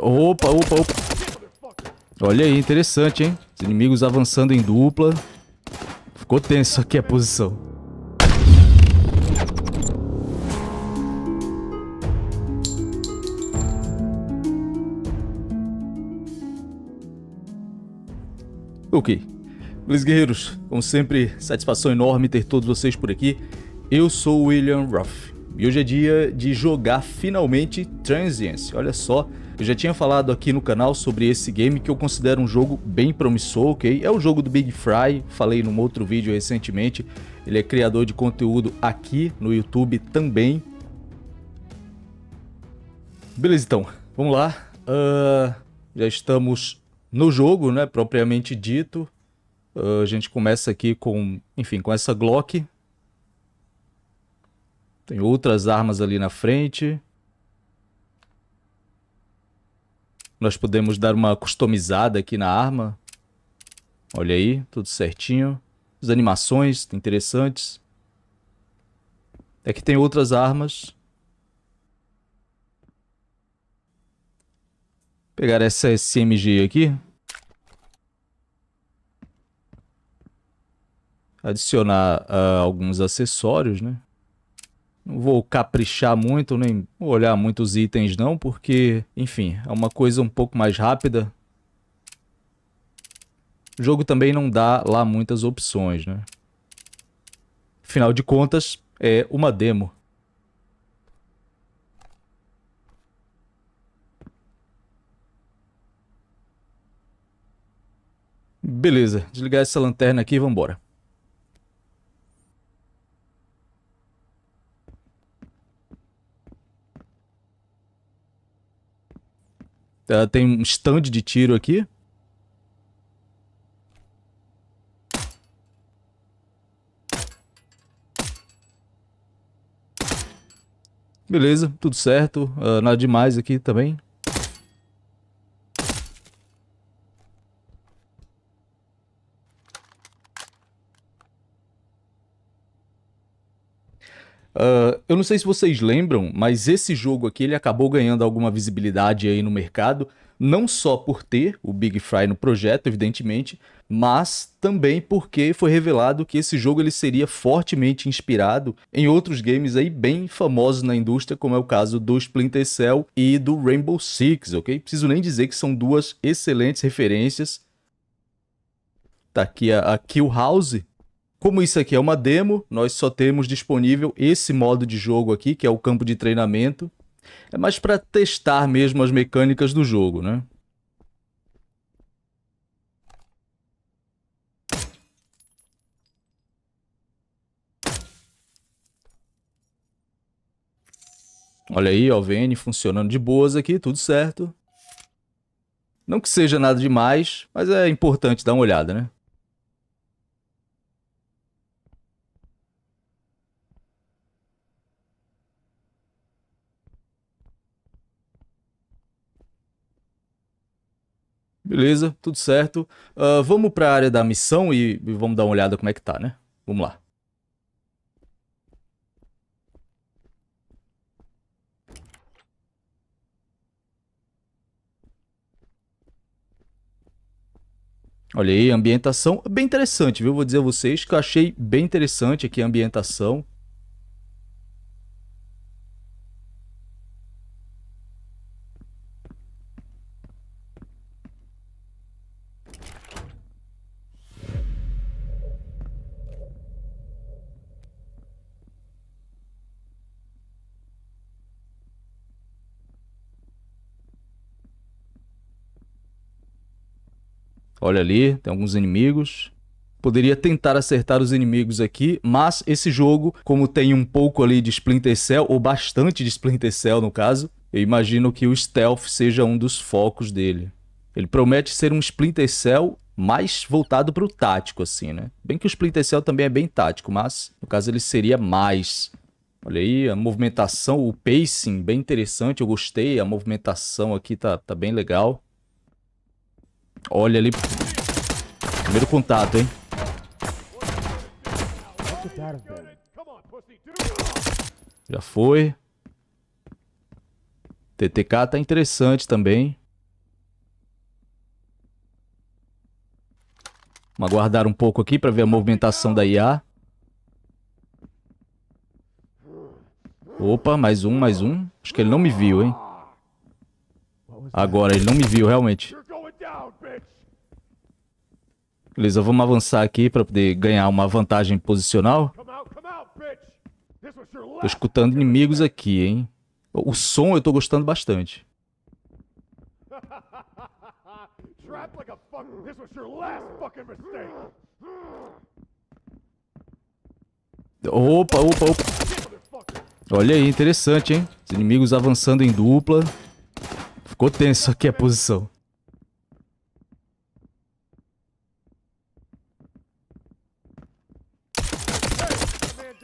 Opa, opa, opa. Olha aí, interessante, hein? Os inimigos avançando em dupla. Ficou tenso aqui a posição. Ok. Beleza, guerreiros? Como sempre, satisfação enorme ter todos vocês por aqui. Eu sou o William Ruff. E hoje é dia de jogar finalmente Transience. Olha só, eu já tinha falado aqui no canal sobre esse game que eu considero um jogo bem promissor, ok? É o jogo do Big Fry, falei num outro vídeo recentemente. Ele é criador de conteúdo aqui no YouTube também. Beleza, então, vamos lá. Uh, já estamos no jogo, né, propriamente dito. Uh, a gente começa aqui com, enfim, com essa Glock, tem outras armas ali na frente. Nós podemos dar uma customizada aqui na arma. Olha aí, tudo certinho. As animações tá interessantes. Aqui é tem outras armas. pegar essa SMG aqui. Adicionar uh, alguns acessórios, né? Não vou caprichar muito, nem olhar muitos itens não, porque, enfim, é uma coisa um pouco mais rápida. O jogo também não dá lá muitas opções, né? Afinal de contas, é uma demo. Beleza, desligar essa lanterna aqui e vambora. Uh, tem um stand de tiro aqui. Beleza, tudo certo. Uh, nada demais aqui também. Uh, eu não sei se vocês lembram, mas esse jogo aqui ele acabou ganhando alguma visibilidade aí no mercado, não só por ter o Big Fry no projeto, evidentemente, mas também porque foi revelado que esse jogo ele seria fortemente inspirado em outros games aí bem famosos na indústria, como é o caso do Splinter Cell e do Rainbow Six, ok? Preciso nem dizer que são duas excelentes referências. Tá aqui a, a Kill House, como isso aqui é uma demo, nós só temos disponível esse modo de jogo aqui, que é o campo de treinamento. É mais para testar mesmo as mecânicas do jogo, né? Olha aí, ó, o VN funcionando de boas aqui, tudo certo. Não que seja nada demais, mas é importante dar uma olhada, né? Beleza, tudo certo. Uh, vamos para a área da missão e vamos dar uma olhada como é que tá, né? Vamos lá. Olha aí, ambientação bem interessante, viu? Vou dizer a vocês que eu achei bem interessante aqui a ambientação. Olha ali, tem alguns inimigos. Poderia tentar acertar os inimigos aqui, mas esse jogo, como tem um pouco ali de Splinter Cell, ou bastante de Splinter Cell no caso, eu imagino que o stealth seja um dos focos dele. Ele promete ser um Splinter Cell mais voltado para o tático, assim, né? Bem que o Splinter Cell também é bem tático, mas no caso ele seria mais. Olha aí, a movimentação, o pacing, bem interessante, eu gostei. A movimentação aqui tá, tá bem legal. Olha ali. Primeiro contato, hein? Já foi. TTK tá interessante também. Vamos aguardar um pouco aqui para ver a movimentação da IA. Opa, mais um, mais um. Acho que ele não me viu, hein? Agora, ele não me viu, realmente. Beleza, vamos avançar aqui para poder ganhar uma vantagem posicional. Tô escutando inimigos aqui, hein? O som eu tô gostando bastante. Opa, opa, opa. Olha aí, interessante, hein? Os inimigos avançando em dupla. Ficou tenso aqui a posição.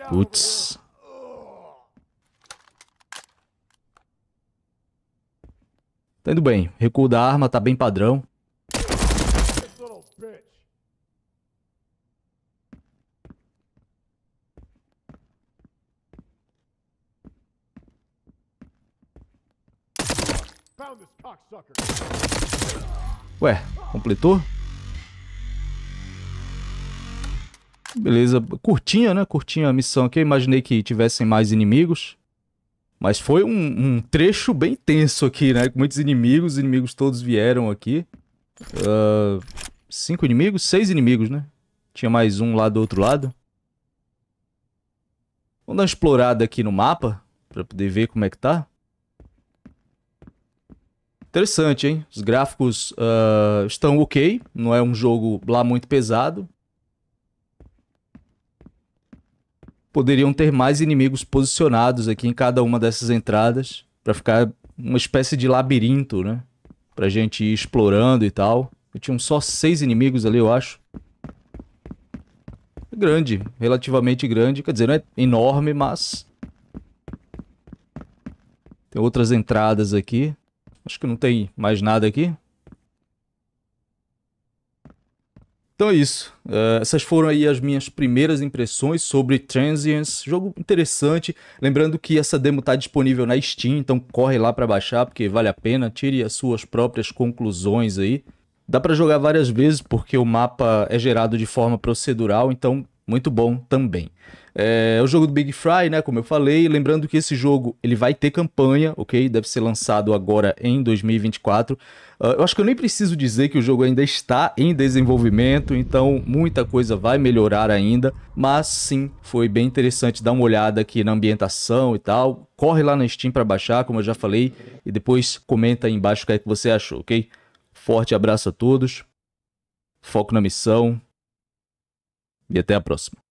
Putz. Tá indo bem. Recuo da arma, tá bem padrão. Ué, completou? Beleza, curtinha, né? Curtinha a missão aqui. Eu imaginei que tivessem mais inimigos. Mas foi um, um trecho bem tenso aqui, né? Com muitos inimigos, os inimigos todos vieram aqui. Uh, cinco inimigos? Seis inimigos, né? Tinha mais um lá do outro lado. Vamos dar uma explorada aqui no mapa, pra poder ver como é que tá. Interessante, hein? Os gráficos uh, estão ok, não é um jogo lá muito pesado. poderiam ter mais inimigos posicionados aqui em cada uma dessas entradas para ficar uma espécie de labirinto, né? Pra gente ir explorando e tal. E tinham só seis inimigos ali, eu acho. Grande, relativamente grande. Quer dizer, não é enorme, mas... Tem outras entradas aqui. Acho que não tem mais nada aqui. Então é isso. Uh, essas foram aí as minhas primeiras impressões sobre Transients. Jogo interessante. Lembrando que essa demo está disponível na Steam, então corre lá para baixar, porque vale a pena. Tire as suas próprias conclusões aí. Dá para jogar várias vezes, porque o mapa é gerado de forma procedural, então muito bom também. É, o jogo do Big Fry, né? Como eu falei, lembrando que esse jogo ele vai ter campanha, ok? Deve ser lançado agora em 2024. Uh, ah, eu acho que eu nem preciso dizer que o jogo ainda está em desenvolvimento, então muita coisa vai melhorar ainda. Mas sim, foi bem interessante dar uma olhada aqui na ambientação e tal. Corre lá na Steam para baixar, como eu já falei, e depois comenta aí embaixo o que é que você achou, ok? Forte abraço a todos. Foco na missão e até a próxima.